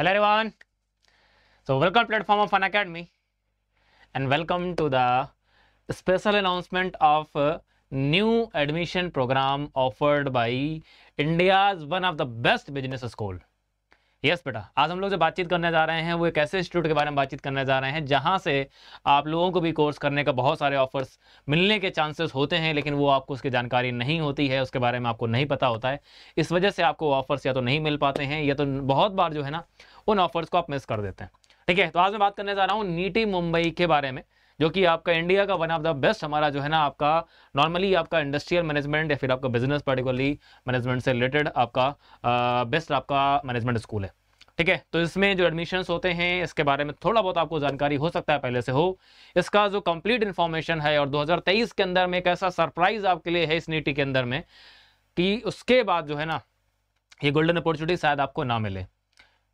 Hello everyone. So welcome platform of Fun Academy and welcome to the special announcement of new admission program offered by India's one of the best business school yes बेटा आज हम लोग जो बातचीत करने जा रहे हैं वो एक ऐसे इंस्टीट्यूट के बारे में बातचीत करने जा रहे हैं जहाँ से आप लोगों को भी कोर्स करने का बहुत सारे ऑफर्स मिलने के चांसेस होते हैं लेकिन वो आपको उसकी जानकारी नहीं होती है उसके बारे में आपको नहीं पता होता है इस वजह से आपको ऑफर्स या तो नहीं मिल पाते हैं या तो बहुत बार जो है ना उन ऑफर्स को आप मिस कर देते हैं ठीक है तो आज मैं बात करने जा रहा हूँ नीटी मुंबई के बारे में जो कि आपका इंडिया का वन ऑफ द बेस्ट हमारा जो है ना आपका नॉर्मली आपका इंडस्ट्रियल मैनेजमेंट या फिर आपका बिजनेस पर्टिकुलरली मैनेजमेंट से रिलेटेड आपका बेस्ट आपका मैनेजमेंट स्कूल है ठीक है तो इसमें जो एडमिशन्स होते हैं इसके बारे में थोड़ा बहुत आपको जानकारी हो सकता है पहले से हो इसका जो कंप्लीट इन्फॉर्मेशन है और 2023 के अंदर में एक ऐसा सरप्राइज आपके लिए है इस नीति के अंदर में कि उसके बाद जो है ना ये गोल्डन अपॉर्चुनिटी शायद आपको ना मिले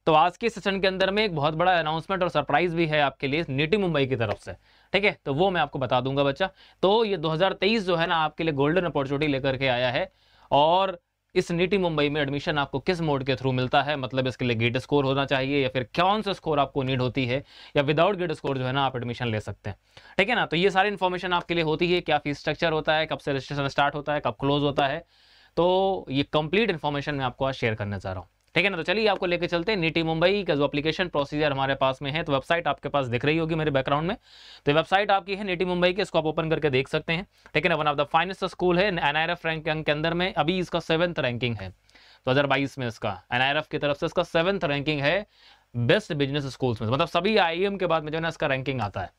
तो आज के सेशन के अंदर में एक बहुत बड़ा अनाउंसमेंट और सरप्राइज भी है आपके लिए नीटी मुंबई की तरफ से ठीक है तो वो मैं आपको बता दूंगा बच्चा तो ये 2023 जो है ना आपके लिए गोल्डन अपॉर्चुनिटी लेकर के आया है और इस नीटी मुंबई में एडमिशन आपको किस मोड के थ्रू मिलता है मतलब इसके लिए गेट स्कोर होना चाहिए या फिर कौन सा स्कोर आपको नीड होती है या विदाउट गेट स्कोर जो है ना आप एडमिशन ले सकते हैं ठीक है ना तो ये सारी इन्फॉर्मेशन आपके लिए होती है क्या फीस स्ट्रक्चर होता है कब से रजिस्ट्रेशन स्टार्ट होता है कब क्लोज होता है तो ये कंप्लीट इन्फॉर्मेशन मैं आपको आज शेयर करने जा रहा हूँ ठीक है ना तो चलिए आपको लेके चलते हैं नीटी मुंबई का जो अपलीकेशन प्रोसीजर हमारे पास में है तो वेबसाइट आपके पास दिख रही होगी मेरे बैकग्राउंड में तो वेबसाइट आपकी है नीटी मुंबई की इसको आप ओपन करके देख सकते हैं ठीक है ना one of the finest school है एनआईआरएफ रैंकिंग के अंदर में अभी इसका सेवंथ रैंकिंग है दो हज़ार बाईस में इसका एन की तरफ से इसका सेवंथ रैंकिंग है बेस्ट बिजनेस स्कूल्स में मतलब सभी आई e के बाद में जो है ना इसका रैंकिंग आता है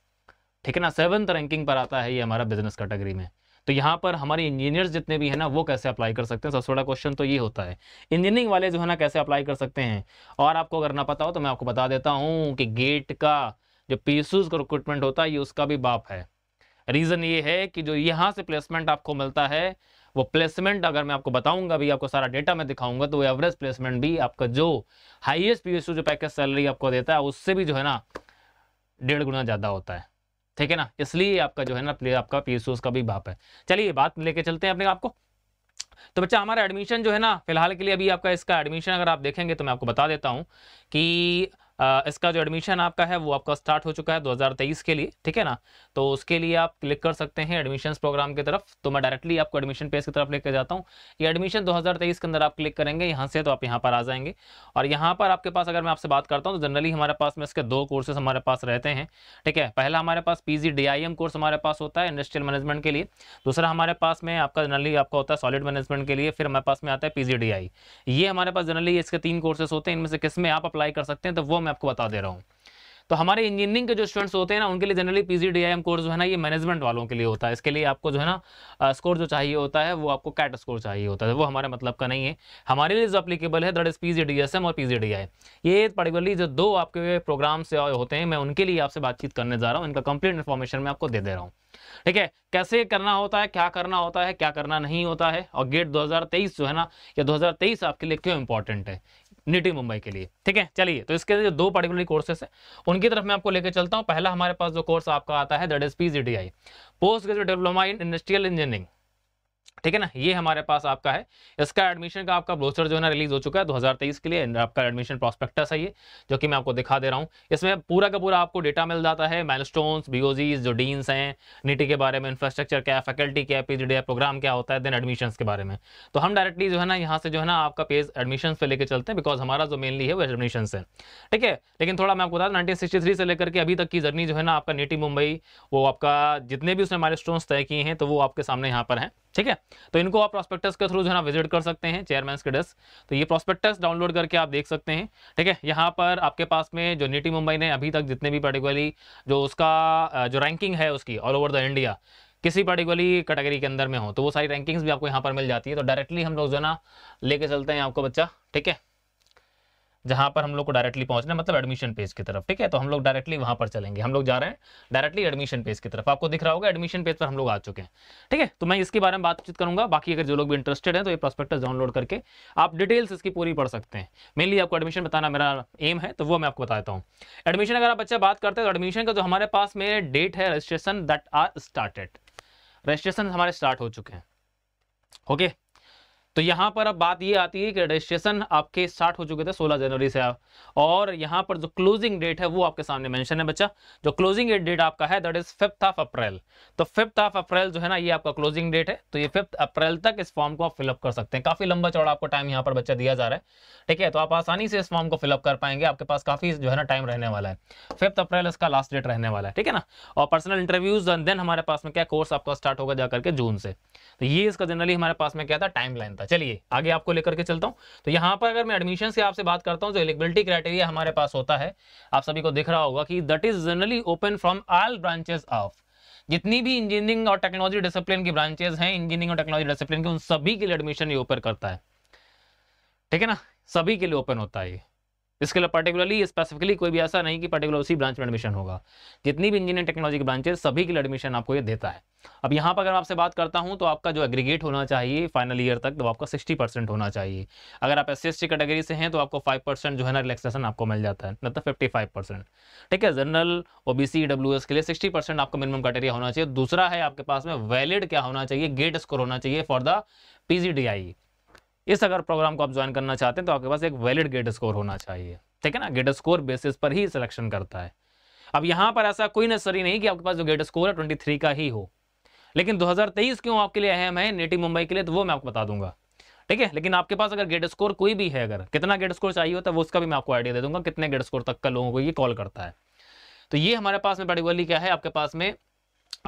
ठीक है ना सेवंथ रैंकिंग पर आता है ये हमारा बिजनेस कैटेगरी में तो यहाँ पर हमारे इंजीनियर्स जितने भी हैं ना वो कैसे अप्लाई कर सकते हैं सबसे बड़ा क्वेश्चन तो ये होता है इंजीनियरिंग वाले जो है ना कैसे अप्लाई कर सकते हैं और आपको अगर ना पता हो तो मैं आपको बता देता हूँ कि गेट का जो पीसूज का रिक्रूटमेंट होता है ये उसका भी बाप है रीज़न ये है कि जो यहाँ से प्लेसमेंट आपको मिलता है वो प्लेसमेंट अगर मैं आपको बताऊंगा भी आपको सारा डेटा मैं दिखाऊंगा तो वो एवरेज प्लेसमेंट भी आपका जो हाईएस्ट पीएसयू जो पैकेज सैलरी आपको देता है उससे भी जो है ना डेढ़ गुना ज़्यादा होता है ठीक है ना इसलिए आपका जो है ना प्ले आपका पी का भी बाप है चलिए बात लेके चलते हैं अपने आपको तो बच्चा हमारा एडमिशन जो है ना फिलहाल के लिए अभी आपका इसका एडमिशन अगर आप देखेंगे तो मैं आपको बता देता हूँ कि इसका जो एडमिशन आपका है वो आपका स्टार्ट हो चुका है 2023 के लिए ठीक है ना तो उसके लिए आप क्लिक कर सकते हैं एडमिशन प्रोग्राम की तरफ तो मैं डायरेक्टली आपको एडमिशन पेज की तरफ लेकर जाता हूँ ये एडमिशन 2023 के अंदर आप क्लिक करेंगे यहाँ से तो आप यहाँ पर आ जाएंगे और यहाँ पर आपके पास अगर मैं आपसे बात करता हूँ तो जनरली हमारे पास में इसके दो कोर्सेस हमारे पास रहते हैं ठीक है पहला हमारे पास पी कोर्स हमारे पास होता है इंडस्ट्रियल मैनेजमेंट के लिए दूसरा हमारे पास में आपका जनरली आपका होता है सॉलिड मैनेजमेंट के लिए फिर हमारे पास में आता है पी ये हमारे पास जनरली इसके तीन कोर्सेस होते हैं इनमें से किस में आप अप्लाई कर सकते हैं तो वो मैं आपको बता दे रहा हूँ तो हमारे इंजीनियरिंग के जो स्टूडेंट्स होते हैं ना उनके लिए जनरली पी जी कोर्स जो है ना ये मैनेजमेंट वालों के लिए होता है इसके लिए आपको जो है ना स्कोर जो चाहिए होता है वो आपको कैट स्कोर चाहिए होता है वो हमारे मतलब का नहीं है हमारे लिए जो अप्लीकेबल है दैट इज़ पी जी और पी जी ये पर्टिकुलरली जो दो आपके प्रोग्राम से होते हैं मैं उनके लिए आपसे बातचीत करने जा रहा हूँ इनका कंप्लीट इन्फॉर्मेशन मैं आपको दे दे रहा हूँ ठीक है कैसे करना होता है क्या करना होता है क्या करना नहीं होता है और गेट 2023 जो है ना या 2023 आपके लिए क्यों इंपॉर्टेंट है निटी मुंबई के लिए ठीक है चलिए तो इसके जो दो पर्टिकुलर कोर्सेस हैं उनकी तरफ मैं आपको लेकर चलता हूँ पहला हमारे पास जो कोर्स आपका आता है that is P post graduate diploma in industrial engineering ठीक है ना ये हमारे पास आपका है इसका एडमिशन का आपका ब्रोचर जो है ना रिलीज हो चुका है 2023 के लिए आपका एडमिशन प्रॉस्पेक्टस है ये जो कि मैं आपको दिखा दे रहा हूँ इसमें पूरा का पूरा आपको डेटा मिल जाता है माइलस्टोन्स बीओजीज जो डीन्स हैं नीटी के बारे में इंफ्रास्ट्रक्चर क्या है फैकल्टी क्या है पीजीडी प्रोग्राम क्या होता है देन एडमिशन के बारे में तो हम डायरेक्टली जो है ना यहाँ से जो है ना आपका पेज एडमिशन पर लेकर चलते हैं बिकॉज हमारा जो मेनली है वो एडमिशन है ठीक है लेकिन थोड़ा मैं आपको बता नाइनटीन से लेकर के अभी तक की जर्नी जो है ना आपका नीटी मुंबई वो आपका जितने भी उसने माइल तय किए हैं तो वो आपके सामने यहाँ पर है ठीक है तो इनको आप प्रोस्पेक्टस के थ्रू जो है ना विजिट कर सकते हैं चेयरमैन के डेस्क तो ये प्रोस्पेक्टस डाउनलोड करके आप देख सकते हैं ठीक है यहाँ पर आपके पास में जो नीटी मुंबई ने अभी तक जितने भी पर्टिकुलरली जो उसका जो रैंकिंग है उसकी ऑल ओवर द इंडिया किसी पर्टिकुलरली कैटेगरी के अंदर में हो तो वो सारी रैंकिंग्स भी आपको यहाँ पर मिल जाती है तो डायरेक्टली हम लोग जो है ना लेके चलते हैं आपको बच्चा ठीक है जहां पर हम लोग को डायरेक्टली पहुंचना है मतलब एडमिशन पेज की तरफ ठीक है तो हम लोग डायरेक्टली वहां पर चलेंगे हम लोग जा रहे हैं डायरेक्टली एडमिशन पेज की तरफ आपको दिख रहा होगा एडमिशन पेज पर हम लोग आ चुके हैं ठीक है तो मैं इसके बारे में बातचीत करूंगा बाकी अगर जो लोग भी इंटरेस्टेड है तो ये प्रोस्पेक्टस डाउनलोड करके आप डिटेल्स इसकी पूरी पढ़ सकते हैं मेनली आपको एडमिशन बताना मेरा एम है तो वो मैं आपको बताता हूँ एडमिशन अगर आप बच्चा बात करते हैं तो एडमिशन का जो हमारे पास में डेट है registration that are started registration हमारे स्टार्ट हो चुके हैं ओके okay? तो यहाँ पर अब बात ये आती है कि रजिस्ट्रेशन आपके स्टार्ट हो चुके थे 16 जनवरी से आप और यहाँ पर जो क्लोजिंग डेट है वो आपके सामने मेंशन है बच्चा जो क्लोजिंग डेट आपका है that is fifth of April तो फिफ्थ ऑफ अप्रैल जो है ना ये आपका क्लोजिंग डेट है तो ये फिफ्थ अप्रैल तक इस फॉर्म को आप फिलअप कर सकते हैं काफी लंबा चौड़ा आपको टाइम यहाँ पर बच्चा दिया जा रहा है ठीक है तो आप आसानी से इस फॉर्म को फिलअप कर पाएंगे आपके पास काफी जो है ना टाइम रहने वाला है फिफ्थ अप्रैल इसका लास्ट डेट रहने वाला है ठीक है ना और पर्सनल इंटरव्यूज देन हमारे पास में क्या कोर्स आपका स्टार्ट होगा जाकर के जून से तो ये इसका जनरली हमारे पास में क्या था टाइम लाइन था है चलिए आगे आपको लेकर के चलता हूँ तो यहाँ पर अगर मैं एडमिशन से आपसे बात करता हूँ जो एलिजिबिलिटी क्राइटेरिया हमारे पास होता है आप सभी को दिख रहा होगा कि that is generally open from all branches of जितनी भी इंजीनियरिंग और टेक्नोलॉजी डिसिप्लिन की ब्रांचेज हैं इंजीनियरिंग और टेक्नोलॉजी डिसिप्लिन की उन सभी के लिए एडमिशन ये ओपन करता है ठीक है ना सभी के लिए ओपन होता है ये इसके लिए पर्टिकुलरली स्पेसिफिकली कोई भी ऐसा नहीं कि पर्टिकुलर उसी ब्रांच में एडमिशन होगा जितनी भी इंजीनियरिंग टेक्नोलॉजी की ब्रांचेस सभी के लिए एडमिशन आपको ये देता है अब यहाँ पर अगर आपसे बात करता हूँ तो आपका जो एग्रीगेट होना चाहिए फाइनल ईयर तक तो आपका सिक्सटी परसेंट होना चाहिए अगर आप एस सी कैटेगरी से हैं तो आपको फाइव परसेंट जो है ना रिलेक्सेशन आपको मिल जाता है मतलब फिफ्टी फाइव परसेंट ठीक है general O B C W S के लिए सिक्सटी परसेंट आपको मिनिमम क्राइटेरिया होना चाहिए दूसरा है आपके पास में वैलिड क्या होना चाहिए गेट स्कोर होना चाहिए for the P G D I इस अगर प्रोग्राम को आप ज्वाइन करना चाहते हैं तो आपके पास एक वैलिड गेट स्कोर होना चाहिए ठीक है ना गेट स्कोर बेसिस पर ही सिलेक्शन करता है अब यहाँ पर ऐसा कोई नसरी नहीं कि आपके पास जो गेट स्कोर है ट्वेंटी थ्री का ही हो लेकिन दो क्यों आपके लिए अहम है नेटिव मुंबई के लिए तो वो मैं आपको बता दूंगा ठीक है लेकिन आपके पास अगर गेट स्कोर कोई भी है अगर कितना गेट स्कोर चाहिए होता है वो उसका भी मैं आपको आइडिया दे दूंगा कितने गेट स्कोर तक का लोगों को ये कॉल करता है तो ये हमारे पास में बड़ी बोली क्या है आपके पास में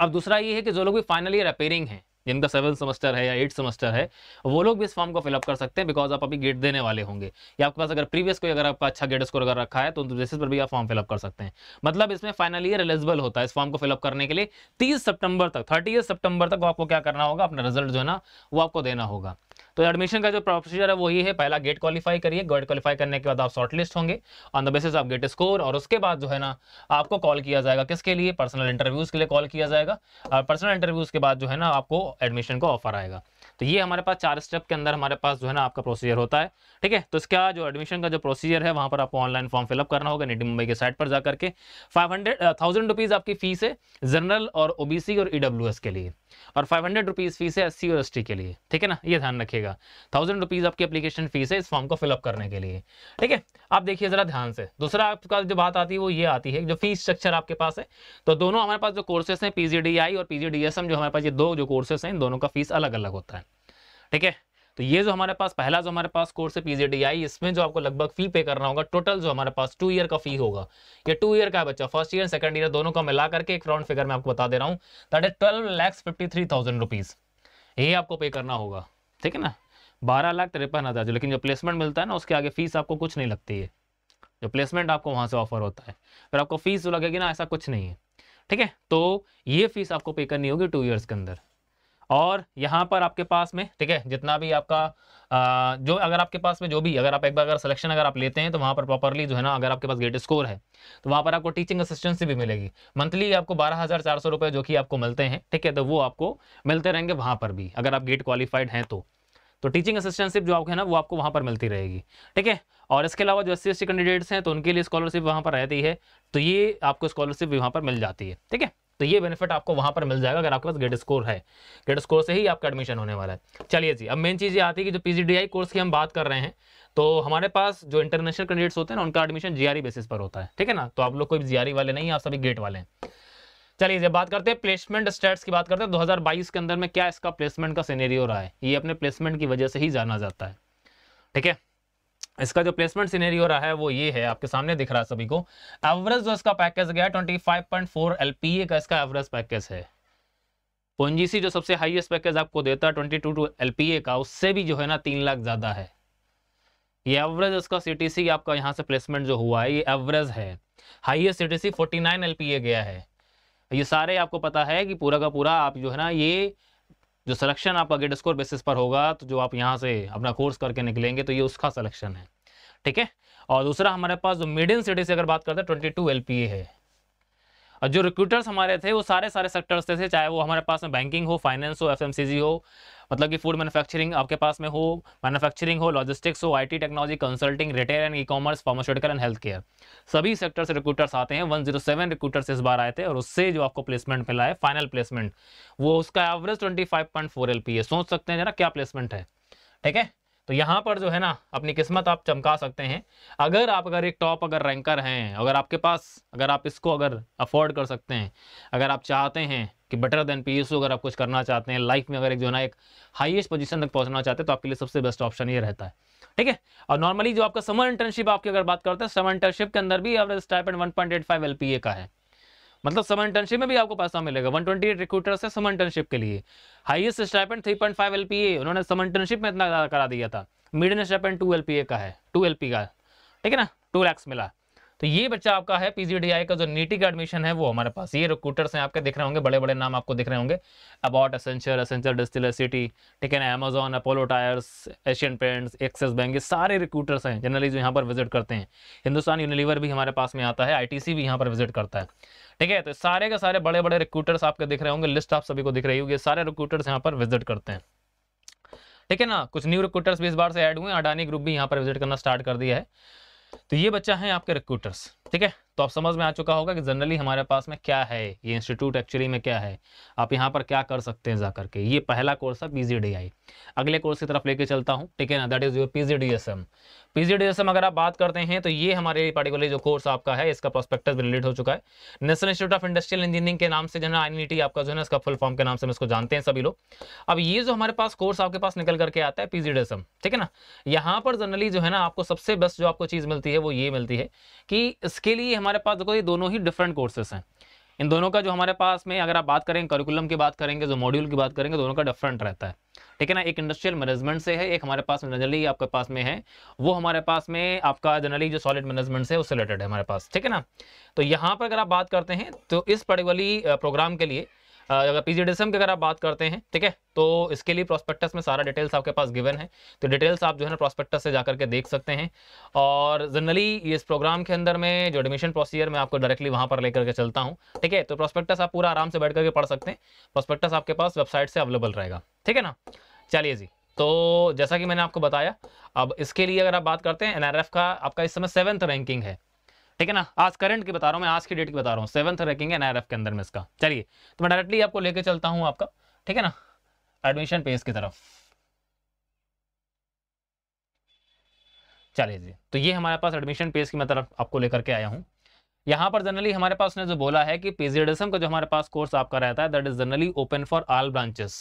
अब दूसरा ये है कि जो लोग भी फाइनल ईयर अपेयरिंग है जिनका सेवन सेमेस्टर है या एट सेमेस्टर है वो लोग भी इस फॉर्म को फिलअप कर सकते हैं बिकॉज आप अभी गेट देने वाले होंगे या आपके पास अगर प्रीवियस कोई अगर आपका अच्छा गेट स्कोर अगर रखा है तो बेसिस पर भी आप फॉर्म फिलअप कर सकते हैं मतलब इसमें फाइनल ईयर एलिजिबल होता है इस फॉर्म को फिलअप करने के लिए तीस सितंबर तक थर्टी सितंबर तक आपको क्या करना होगा अपना रिजल्ट जो है ना वो आपको देना होगा तो एडमिशन का जो प्रोसीजर है वही है पहला गेट क्वालिफाई करिए गेट क्वालिफाई करने के बाद आप शॉर्टलिस्ट होंगे on the basis of GATE score और उसके बाद जो है ना आपको कॉल किया जाएगा किसके लिए पर्सनल इंटरव्यूज के लिए कॉल किया जाएगा और पर्सनल इंटरव्यूज के बाद जो है ना आपको एडमिशन का ऑफर आएगा तो ये हमारे पास चार स्टेप के अंदर हमारे पास जो है ना आपका प्रोसीजर होता है ठीक है तो इसका जो एडमिशन का जो प्रोसीजर है वहाँ पर आपको ऑनलाइन फॉर्म फिलअप करना होगा नीडी मुंबई के साइट पर जाकर के फाइव हंड्रेड थाउजेंड रुपीज़ आपकी फीस है जनरल और ओबीसी और ईडब्ल्यू e के लिए और फाइव हंड्रेड रुपीज़ फीस है एस और एस के लिए ठीक है ना ये ध्यान रखिएगा थाउजेंड रुपीज़ आपकी अपलीकेशन फीस है इस फॉर्म को फिलअप करने के लिए ठीक है आप देखिए ज़रा ध्यान से दूसरा आपका जो बात आती है वो ये आती है जो फीस स्ट्रक्चर आपके पास है तो दोनों हमारे पास जो कोर्सेस हैं पीजीडीआई और पीजीडीएसएम जो हमारे पास ये दो जो कोर्सेस हैं इन दोनों का फीस अलग अलग होता है ठीक है तो ये जो हमारे पास पहला जो हमारे पास कोर्स है पीजीडीआई इसमें जो आपको लगभग फी पे करना होगा टोटल जो हमारे पास टू ईयर का फी होगा ये टू ईयर का है बच्चा फर्स्ट ईयर सेकंड ईयर दोनों का मिला करके एक राउंड फिगर मैं आपको बता दे रहा हूँ that is twelve lakhs fifty three thousand rupees ये आपको पे करना होगा ठीक है ना बारह लाख तिरपन हज़ार जो लेकिन जो प्लेसमेंट मिलता है ना उसके आगे फीस आपको कुछ नहीं लगती है जो प्लेसमेंट आपको वहाँ से ऑफर होता है फिर आपको फीस जो लगेगी ना ऐसा कुछ नहीं है ठीक है तो ये फीस आपको पे करनी होगी टू ईयर्स के अंदर और यहाँ पर आपके पास में ठीक है जितना भी आपका आ, जो अगर आपके पास में जो भी अगर आप एक बार अगर सिलेक्शन अगर आप लेते हैं तो वहाँ पर प्रॉपरली जो है ना अगर आपके पास गेट स्कोर है तो वहाँ पर आपको टीचिंग असिस्टेंसी भी मिलेगी मंथली आपको बारह हज़ार चार सौ रुपये जो कि आपको मिलते हैं ठीक है तो वो आपको मिलते रहेंगे वहाँ पर भी अगर आप गेट क्वालिफाइड हैं तो तो टीचिंग असिस्टेंटशिप जो आपको है ना वो आपको वहाँ पर मिलती रहेगी ठीक है और इसके अलावा जो एस सी कैंडिडेट्स हैं तो उनके लिए स्कॉलरशिप वहाँ पर रहती है तो ये आपको स्कॉलरशिप भी वहाँ पर मिल जाती है ठीक है तो ये बेनिफिट आपको वहां पर मिल जाएगा अगर आपके पास ग्रेड स्कोर है ग्रेड स्कोर से ही आपका एडमिशन होने वाला है चलिए जी अब मेन चीज़ ये आती है कि जो पीजीडीआई कोर्स की हम बात कर रहे हैं तो हमारे पास जो इंटरनेशनल कैंडिडेट्स होते हैं ना उनका एडमिशन जीआरई बेसिस पर होता है ठीक है ना तो आप लोग कोई जीआरई e वाले नहीं आप सभी गेट वाले हैं चलिए जब बात करते हैं प्लेसमेंट स्टेट्स की बात करते हैं 2022 के अंदर में क्या इसका प्लेसमेंट का सीनेरियो रहा है ये अपने प्लेसमेंट की वजह से ही जाना जाता है ठीक है इसका जो प्लेसमेंट सीनेरियो रहा है वो ये है आपके सामने दिख रहा है सभी को एवरेज जो इसका पैकेज गया twenty five point four L P A का इसका एवरेज पैकेज है पोंजीसी जो सबसे हाईएस्ट पैकेज आपको देता है twenty two two L P A का उससे भी जो है ना तीन लाख ज़्यादा है ये एवरेज इसका सी टी सी आपका यहाँ से प्लेसमेंट जो हुआ है ये एवरेज है highest C C T forty nine L P A गया है ये सारे आपको पता है कि पूरा का पूरा आप जो है ना ये जो सिलेक्शन आपका गेट स्कोर बेसिस पर होगा तो जो आप यहाँ से अपना कोर्स करके निकलेंगे तो ये उसका सिलेक्शन है ठीक है और दूसरा हमारे पास जो मिडिन सिटी से अगर बात करते हैं ट्वेंटी टू एल है और जो रिक्रूटर्स हमारे थे वो सारे सारे सेक्टर्स से थे चाहे वो हमारे पास में बैंकिंग हो फाइनेंस हो एफ हो मतलब कि फूड मैन्युफैक्चरिंग आपके पास में हो मैन्युफैक्चरिंग हो लॉजिस्टिक्स हो IT technology consulting retail and e commerce pharmaceutical and health care सभी सेक्टर से रिक्रूटर्स आते हैं 107 रिक्रूटर्स इस बार आए थे और उससे जो आपको प्लेसमेंट मिला है फाइनल प्लेसमेंट वो उसका average twenty five point four L P है सोच सकते हैं जरा क्या प्लेसमेंट है ठीक है तो यहाँ पर जो है ना अपनी किस्मत आप चमका सकते हैं अगर आप अगर एक टॉप अगर रैंकर हैं अगर आपके पास अगर आप इसको अगर अफोर्ड कर सकते हैं अगर आप चाहते हैं कि बेटर देन पी अगर आप कुछ करना चाहते हैं लाइफ में अगर एक जो है ना एक हाईएस्ट पोजीशन तक पहुंचना चाहते हैं तो आपके लिए सबसे बेस्ट ऑप्शन ये रहता है ठीक है और नॉर्मली जो आपका समर इंटर्नशिप आपकी अगर बात करते हैं समर इंटर्नशिप के अंदर भी average type and one point five L P A का है मतलब समर इंटर्नशिप में भी आपको पैसा मिलेगा 128 रिक्रूटर्स है समर इंटर्नशिप के लिए हाईएस्ट स्टाइपेंड 3.5 एलपीए उन्होंने समर इंटर्नशिप में इतना ज़्यादा करा दिया था मीडियम स्टाइपेंड 2 एलपीए का है 2 एलपी का ठीक है ना 2 लैक्स मिला तो ये बच्चा आपका है पीजीडीआई का जो नीटी e का एडमिशन है वो हमारे पास ये रिक्रूटर्स हैं आपके दिख रहे होंगे बड़े बड़े नाम आपको दिख रहे होंगे about Accenture Accenture distiller Citi ठीक है ना Amazon Apollo Tyres Asian Paints Axis Bank ये सारे रिक्रूटर्स हैं जनरली जो यहाँ पर विजिट करते हैं हिंदुस्तान यूनिलीवर भी हमारे पास में आता है आई भी यहाँ पर विजिट करता है ठीक है तो सारे के सारे बड़े बड़े रिक्रूटर्स आपके दिख रहे होंगे लिस्ट आप सभी को दिख रही होगी सारे रिक्रूटर्स यहाँ पर विजिट करते हैं ठीक है ना कुछ न्यू रिक्रूटर्स भी इस बार से ऐड हुए अडानी ग्रुप भी यहाँ पर विजिट करना स्टार्ट कर दिया है तो ये बच्चा है आपके रिक्रूटर्स ठीक है तो आप समझ में आ चुका होगा कि जनरली हमारे पास में क्या है ये इंस्टीट्यूट एक्चुअली में क्या है आप यहाँ पर क्या कर सकते हैं जाकर के ये पहला कोर्स है पीजीडीआई अगले कोर्स की तरफ लेके चलता हूँ ठीक है ना that is your PGDSM PGDSM अगर आप बात करते हैं तो ये हमारे पर्टिकुलर जो कोर्स आपका है इसका प्रोस्पेक्टस रिलेट हो चुका है National Institute of Industrial Engineering के नाम से जो है आई आपका जो है इसका फुल फॉर्म के नाम से हम इसको जानते हैं सभी लोग अब ये जो हमारे पास कोर्स आपके पास निकल करके आता है पीजीडीएसएम ठीक है ना यहाँ पर जनरली जो है ना आपको सबसे बेस्ट जो आपको चीज़ मिलती है वो ये मिलती है कि इसके लिए हमारे पास देखो ये दोनों ही डिफरेंट कोर्सेस हैं इन दोनों का जो हमारे पास में अगर आप बात करें करिकुलम की बात करेंगे जो मॉड्यूल की बात करेंगे दोनों का डिफरेंट रहता है ठीक है ना एक इंडस्ट्रियल मैनेजमेंट से है एक हमारे पास जनरली आपके पास में है वो हमारे पास में आपका जनरली जो सॉलिड मैनेजमेंट से उससे रिलेटेड है हमारे पास ठीक है ना तो यहाँ पर अगर आप बात करते हैं तो इस पर्टिकुलरली प्रोग्राम के लिए अगर पीजीडीएसएम की अगर आप बात करते हैं ठीक है तो इसके लिए प्रोस्पेक्टस में सारा डिटेल्स आपके पास गिवन है तो डिटेल्स आप जो है ना प्रोस्पेक्टस से जाकर के देख सकते हैं और जनरली इस प्रोग्राम के अंदर में जो एडमिशन प्रोसीजर मैं आपको डायरेक्टली वहाँ पर लेकर के चलता हूँ ठीक है तो प्रोस्पेक्टस आप पूरा आराम से बैठ करके पढ़ सकते हैं प्रोस्पेक्टस आपके पास वेबसाइट से अवेलेबल रहेगा ठीक है ना चलिए जी तो जैसा कि मैंने आपको बताया अब इसके लिए अगर आप बात करते हैं एनआरएफ का आपका इस समय सेवन्थ रैंकिंग है ठीक है ना आज करंट की बता रहा हूँ मैं आज की डेट की बता रहा हूँ सेवंथ रैकिंग है एनआरएफ के अंदर में इसका चलिए तो मैं डायरेक्टली आपको लेके चलता हूँ आपका ठीक है ना एडमिशन पेज की तरफ चलिए जी तो ये हमारे पास एडमिशन पेज की मैं तरफ आपको लेकर के आया हूँ यहाँ पर जनरली हमारे पास ने जो बोला है कि पीजीडीएसएम का जो हमारे पास कोर्स आपका रहता है that is generally open for all branches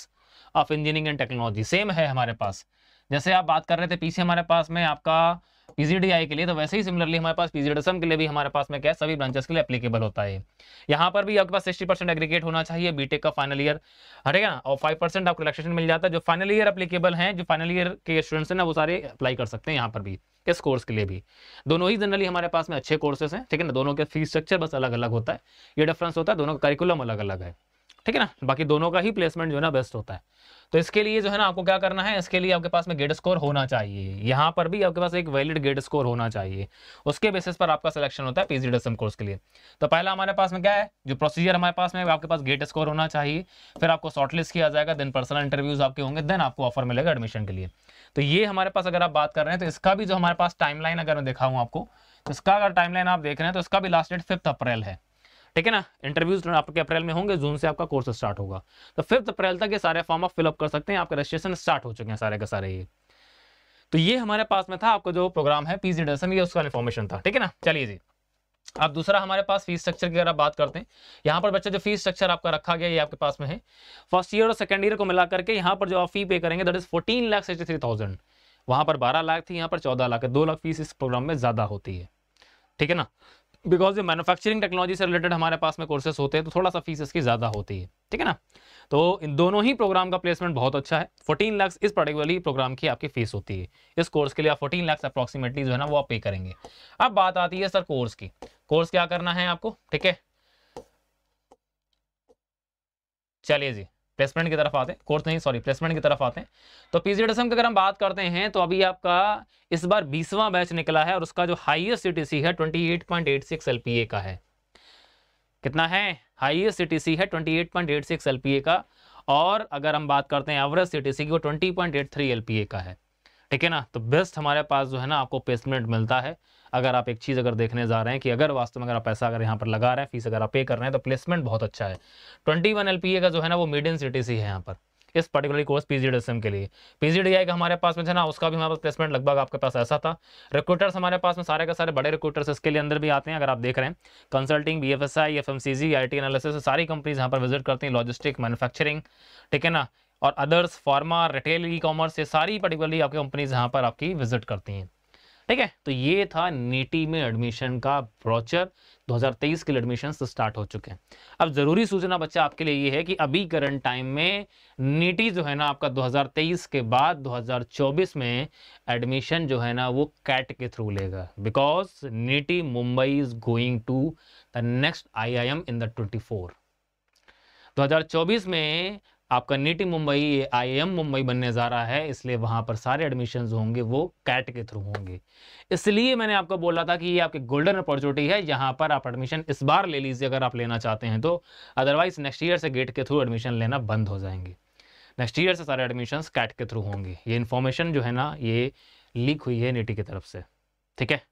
of engineering and technology same है हमारे पास जैसे आप बात कर रहे थे पीछे हमारे पास में आपका पीजीडीआई के लिए तो वैसे ही सिमिलरली हमारे पास पीजीडीएसएम के लिए भी हमारे पास में क्या है सभी ब्रांचेस के लिए अपलीकेबल होता है यहाँ पर भी आपके पास सिक्सटी परसेंट एग्रीगेट होना चाहिए बीटेक का फाइनल ईयर हटेगा ना और फाइव परसेंट आपको रिलेक्शन मिल जाता है जो फाइनल ईयर अपलीकेबल है जो फाइनल ईयर के स्टूडेंट्स हैं ना वो सारे अप्लाई कर सकते हैं यहाँ पर भी इस कोर्स के लिए भी दोनों ही जनरली हमारे पास में अच्छे कोर्सेस हैं ठीक है ना दोनों के फीस स्ट्रक्चर बस अलग अलग होता है ये डिफरेंस होता है दोनों का करिकुलम अलग अलग है ठीक है ना बाकी दोनों का ही प्लेसमेंट जो है ना बेस्ट होता है तो इसके लिए जो है ना आपको क्या करना है इसके लिए आपके पास में गेट स्कोर होना चाहिए यहाँ पर भी आपके पास एक वैलिड गेट स्कोर होना चाहिए उसके बेसिस पर आपका सिलेक्शन होता है पीजी डेसम कोर्स के लिए तो पहला हमारे पास में क्या है जो प्रोसीजर हमारे पास में आपके पास गेट स्कोर होना चाहिए फिर आपको शॉर्टलिस्ट किया जाएगा देन पर्सनल इंटरव्यूज आपके होंगे देन आपको ऑफर मिलेगा एडमिशन के लिए तो ये हमारे पास अगर आप बात कर रहे हैं तो इसका भी जो हमारे पास टाइमलाइन अगर मैं दिखाऊँ आपको तो इसका अगर टाइमलाइन आप देख रहे हैं तो इसका भी लास्ट डेट फिफ्थ अप्रैल है ठीक है ना इंटरव्यूज आपके अप्रैल में होंगे जून से आपका कोर्स स्टार्ट होगा तो फिफ्थ अप्रैल तक ये सारे फॉर्म आप फिलअप कर सकते हैं आपके रजिस्ट्रेशन स्टार्ट हो चुके हैं सारे का सारे ये तो ये हमारे पास में था आपका जो प्रोग्राम है पीजी डेसम ये उसका इन्फॉर्मेशन था ठीक है ना चलिए जी अब दूसरा हमारे पास फीस स्ट्रक्चर की अगर आप बात करते हैं यहाँ पर बच्चा जो फीस स्ट्रक्चर आपका रखा गया ये आपके पास में है फर्स्ट ईयर और सेकंड ईयर को मिला करके यहाँ पर जो आप फी पे करेंगे that is fourteen lakh sixty three thousand वहाँ पर बारह लाख थी यहाँ पर चौदह लाख है दो लाख फीस इस प्रोग्राम में ज़्यादा होती है ठीक है ना बिकॉज ये मैन्युफैक्चरिंग टेक्नोलॉजी से रिलेटेड हमारे पास में कोर्सेस होते हैं तो थोड़ा सा फीस इसकी ज़्यादा होती है ठीक है ना तो इन दोनों ही प्रोग्राम का प्लेसमेंट बहुत अच्छा है 14 लाख इस पर्टिकुलरली प्रोग्राम की आपकी फीस होती है इस कोर्स के लिए आप 14 लाख अप्रॉक्सीमेटली जो है ना वो आप पे करेंगे अब बात आती है सर कोर्स की कोर्स क्या करना है आपको ठीक है चलिए जी प्लेसमेंट की तरफ आते हैं कोर्स नहीं सॉरी प्लेसमेंट की तरफ आते हैं तो पी की अगर हम बात करते हैं तो अभी आपका इस बार बीसवां बैच निकला है और उसका जो हाइएस्ट सी है ट्वेंटी एट का है कितना है हाइएस्ट सी है ट्वेंटी एट का और अगर हम बात करते हैं एवरेज सी की वो ट्वेंटी पॉइंट का है ठीक है ना तो बेस्ट हमारे पास जो है ना आपको प्लेसमेंट मिलता है अगर आप एक चीज़ अगर देखने जा रहे हैं कि अगर वास्तव में अगर आप पैसा अगर यहाँ पर लगा रहे हैं फीस अगर आप पे कर रहे हैं तो प्लेसमेंट बहुत अच्छा है ट्वेंटी वन का जो है ना वो मीडियम सिटी सी है यहाँ पर इस पर्टिकुलर कोर्स पीजीडीएसएम के लिए पीजीडीआई का हमारे पास में ना उसका भी हमारे पास प्लेसमेंट लगभग आपके पास ऐसा था रिक्रूटर्स हमारे पास में सारे के सारे बड़े रिक्रूटर्स इसके लिए अंदर भी आते हैं अगर आप देख रहे हैं consulting B F S I F M C I T analysis सारी कंपनीज यहाँ पर विजिट करती हैं लॉजिस्टिक मैनुफैक्चरिंग ठीक है ना और others pharma retail e commerce ये सारी पर्टिकुलरली आपकी कंपनीज यहाँ पर आपकी विजिट करती हैं ठीक है तो ये था नेटी में एडमिशन का ब्रोचर 2023 के लिए एडमिशन स्टार्ट हो चुके हैं अब ज़रूरी सूचना बच्चा आपके लिए ये है कि अभी करंट टाइम में नीटी जो है ना आपका 2023 के बाद 2024 में एडमिशन जो है ना वो कैट के थ्रू लेगा because NITIE Mumbai is going to the next I I M in the twenty 2024 में आपका नेटिव मुंबई ये आई मुंबई बनने जा रहा है इसलिए वहां पर सारे एडमिशन होंगे वो कैट के थ्रू होंगे इसलिए मैंने आपको बोला था कि ये आपकी गोल्डन अपॉर्चुनिटी है यहाँ पर आप एडमिशन इस बार ले लीजिए अगर आप लेना चाहते हैं तो अदरवाइज नेक्स्ट ईयर से गेट के थ्रू एडमिशन लेना बंद हो जाएंगे नेक्स्ट ईयर से सारे एडमिशन कैट के थ्रू होंगे ये इन्फॉर्मेशन जो है ना ये लीक हुई है नेटी की तरफ से ठीक है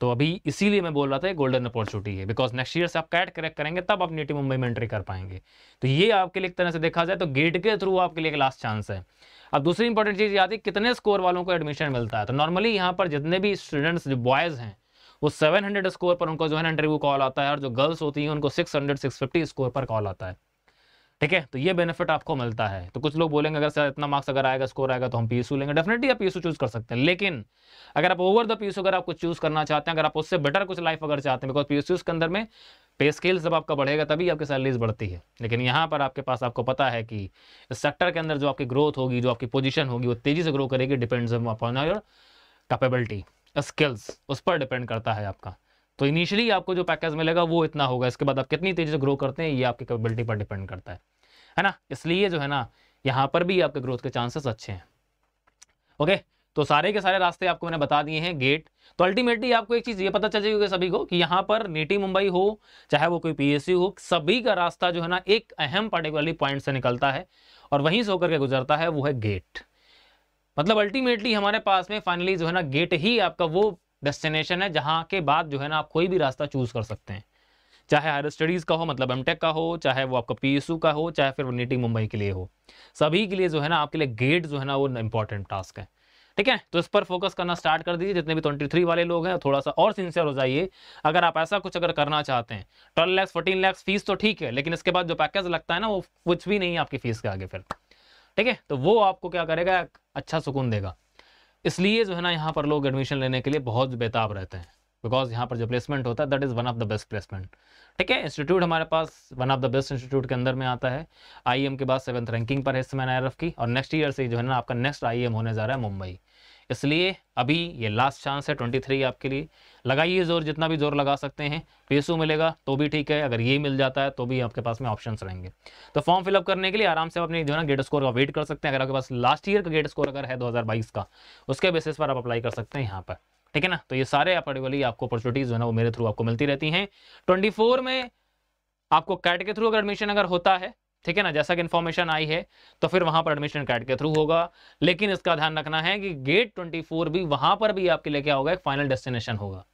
तो अभी इसीलिए मैं बोल रहा था गोल्डन अपॉर्चुनिटी है बिकॉज नेक्स्ट ईयर से आप कैट क्रैक करेंगे तब आप नीटी मुंबई में एंट्री कर पाएंगे तो ये आपके लिए एक तरह से देखा जाए तो गेट के थ्रू आपके लिए एक लास्ट चांस है अब दूसरी इंपॉर्टेंट चीज़ याद है कितने स्कोर वालों को एडमिशन मिलता है तो नॉर्मली यहाँ पर जितने भी स्टूडेंट्स जो बॉयज़ हैं वो 700 स्कोर पर उनको जो है इंटरव्यू कॉल आता है और जो गर्ल्स होती हैं उनको 600 650 स्कोर पर कॉल आता है ठीक है तो ये बेनिफिट आपको मिलता है तो कुछ लोग बोलेंगे अगर सर इतना मार्क्स अगर आएगा स्कोर आएगा तो हम पीएसयू लेंगे डेफिनेटली आप पीएसयू चूज कर सकते हैं लेकिन अगर आप ओवर द पीएसयू अगर आप कुछ चूज करना चाहते हैं अगर आप उससे बेटर कुछ लाइफ अगर चाहते हैं बिकॉज पीएसयू के अंदर में पे स्केल जब आपका बढ़ेगा तभी आपकी सैलरीज बढ़ती है लेकिन यहाँ पर आपके पास आपको पता है कि इस सेक्टर के अंदर जो आपकी ग्रोथ होगी जो आपकी पोजिशन होगी वो तेजी से ग्रो करेगी depends upon your capability skills उस पर डिपेंड करता है आपका तो इनिशियली आपको जो पैकेज मिलेगा वो इतना होगा इसके बाद आप कितनी तेजी से ग्रो करते हैं ये आपकी कैपेबिलिटी पर डिपेंड करता है है ना इसलिए जो है ना यहाँ पर भी आपके ग्रोथ के चांसेस अच्छे हैं ओके तो सारे के सारे रास्ते आपको मैंने बता दिए हैं गेट तो अल्टीमेटली आपको एक चीज़ ये पता चल जाएगी सभी को कि यहाँ पर नेटी मुंबई हो चाहे वो कोई पी हो सभी का रास्ता जो है ना एक अहम पर्टिकुलरली पॉइंट से निकलता है और वहीं से होकर के गुजरता है वो है गेट मतलब अल्टीमेटली हमारे पास में फाइनली जो है ना गेट ही आपका वो डेस्टिनेशन है जहाँ के बाद जो है ना आप कोई भी रास्ता चूज़ कर सकते हैं चाहे हायर स्टडीज़ का हो मतलब एम का हो चाहे वो आपका पी का हो चाहे फिर नीटिंग मुंबई के लिए हो सभी के लिए जो है ना आपके लिए गेट जो है ना वो इंपॉर्टेंट टास्क है ठीक है तो इस पर फोकस करना स्टार्ट कर दीजिए जितने भी ट्वेंटी थ्री वाले लोग हैं थोड़ा सा और सिंसियर हो जाइए अगर आप ऐसा कुछ अगर करना चाहते हैं twelve lakhs fourteen lakhs fees तो ठीक है लेकिन इसके बाद जो पैकेज लगता है ना वो कुछ भी नहीं है आपकी फीस के आगे फिर ठीक है तो वो आपको क्या करेगा अच्छा सुकून देगा इसलिए जो है ना यहाँ पर लोग एडमिशन लेने के लिए बहुत बेताब रहते हैं बिकॉज यहाँ पर जो प्लेसमेंट होता है that is one of the best placement ठीक है इंस्टीट्यूट हमारे पास one of the best institute के अंदर में आता है आई के बाद सेवंथ रैंकिंग पर है इस समय की और नेक्स्ट ईयर से जो है ना आपका नेक्स्ट आई होने जा रहा है मुंबई इसलिए अभी ये लास्ट चांस है ट्वेंटी थ्री आपके लिए लगाइए जोर जितना भी जोर लगा सकते हैं पेसू मिलेगा तो भी ठीक है अगर ये मिल जाता है तो भी आपके पास में ऑप्शंस रहेंगे तो फॉर्म फिलअप करने के लिए आराम से अपने जो है ना गेट स्कोर का वेट कर सकते हैं अगर आपके पास लास्ट ईयर का गेट स्कोर अगर है दो का उसके बेसिस पर आप अप्लाई कर सकते हैं यहाँ पर ठीक है ना तो ये सारे पर्टिकुलरली आपको अपॉर्चुनिटीज जो है ना वो मेरे थ्रू आपको मिलती रहती है ट्वेंटी में आपको कैट के थ्रू अगर एडमिशन अगर होता है ठीक है ना जैसा कि इन्फॉर्मेशन आई है तो फिर वहां पर एडमिशन कार्ड के थ्रू होगा लेकिन इसका ध्यान रखना है कि गेट ट्वेंटी फोर भी वहां पर भी आपके लिए क्या होगा एक फाइनल डेस्टिनेशन होगा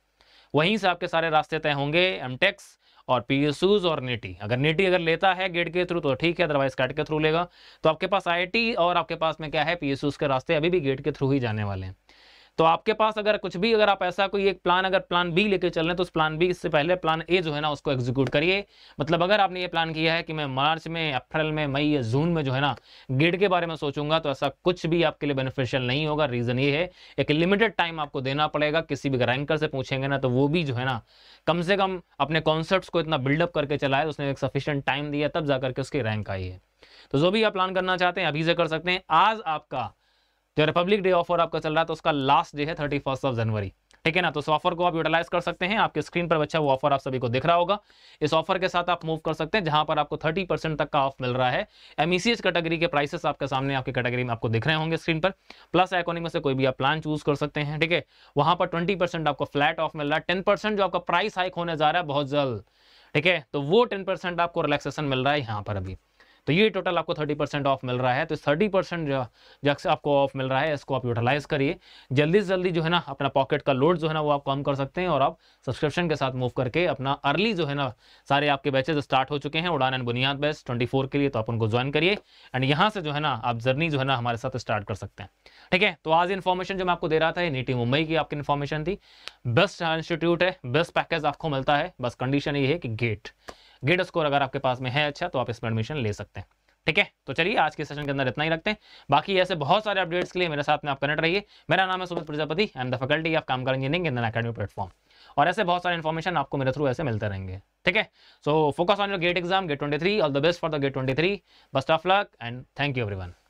वहीं से आपके सारे रास्ते तय होंगे एमटेक्स और पी और नेटी e अगर नेटी e अगर लेता है गेट के थ्रू तो ठीक है अदरवाइज कार्ड के थ्रू लेगा तो आपके पास आई और आपके पास में क्या है पी के रास्ते अभी भी गेट के थ्रू ही जाने वाले हैं तो आपके पास अगर कुछ भी अगर आप ऐसा कोई एक प्लान अगर प्लान बी लेके चल रहे हैं तो उस प्लान बी से पहले प्लान ए जो है ना उसको एग्जीक्यूट करिए मतलब अगर आपने ये प्लान किया है कि मैं मार्च में अप्रैल में मई या जून में जो है ना गेट के बारे में सोचूंगा तो ऐसा कुछ भी आपके लिए बेनिफिशियल नहीं होगा रीज़न ये है एक लिमिटेड टाइम आपको देना पड़ेगा किसी भी रैंकर से पूछेंगे ना तो वो भी जो है ना कम से कम अपने कॉन्सेप्ट को इतना बिल्डअप करके चलाया उसने एक सफिशियंट टाइम दिया तब जा करके उसकी रैंक आई है तो जो भी आप प्लान करना चाहते हैं अभी से कर सकते हैं आज आपका जो रिपब्लिक डे ऑफर आपका चल रहा है तो उसका लास्ट डे है थर्टी फर्स्ट ऑफ जनवरी ठीक है ना तो इस ऑफर को आप यूटिलाइज कर सकते हैं आपके स्क्रीन पर बच्चा वो ऑफर आप सभी को दिख रहा होगा इस ऑफर के साथ आप मूव कर सकते हैं जहां पर आपको 30 परसेंट तक का ऑफ मिल रहा है एमईसीएस कैटेगरी e के प्राइसेस आपके सामने आपके कैटेगरी में आपको दिख रहे होंगे स्क्रीन पर प्लस आइकोनिक में से कोई भी आप प्लान चूज कर सकते हैं ठीक है वहां पर ट्वेंटी आपको फ्लैट ऑफ मिल रहा है टेन जो आपका प्राइस हाइक होने जा रहा है बहुत जल्द ठीक है तो वो टेन आपको रिलेक्सेशन मिल रहा है यहाँ पर अभी तो ये टोटल आपको थर्टी परसेंट ऑफ मिल रहा है तो थर्टी परसेंट जब से आपको ऑफ मिल रहा है इसको आप यूटिलाइज करिए जल्दी से जल्दी जो है ना अपना पॉकेट का लोड जो है ना वो आप कम कर सकते हैं और आप सब्सक्रिप्शन के साथ मूव करके अपना अर्ली जो है ना सारे आपके बैचेज स्टार्ट हो चुके हैं उड़ान एंड बुनियाद बैच ट्वेंटी के लिए तो आप उनको ज्वाइन करिए एंड यहाँ से जो है ना आप जर्नी जो है ना हमारे साथ स्टार्ट कर सकते हैं ठीक है तो आज इन्फॉर्मेशन जो मैं आपको दे रहा था नीटी मुंबई की आपकी इन्फॉर्मेशन थी बेस्ट इंस्टीट्यूट है बेस्ट पैकेज आपको मिलता है बस कंडीशन ये है कि गेट ग्रेड स्कोर अगर आपके पास में है अच्छा तो आप इसमें एडमिशन ले सकते हैं ठीक है तो चलिए आज के सेशन के अंदर इतना ही रखते हैं बाकी ऐसे बहुत सारे अपडेट्स के लिए मेरे साथ में आप कनेक्ट रहिए मेरा नाम है Sumit Prajapati I am the faculty of कामकाज इंजीनियरिंग इंडियन अकेडमी प्लेटफॉर्म और ऐसे बहुत सारे इन्फॉर्मेशन आपको मेरे थ्रू ऐसे मिलते रहेंगे ठीक है so focus on your GATE exam GATE twenty three all the best for the GATE twenty three best of luck and thank you every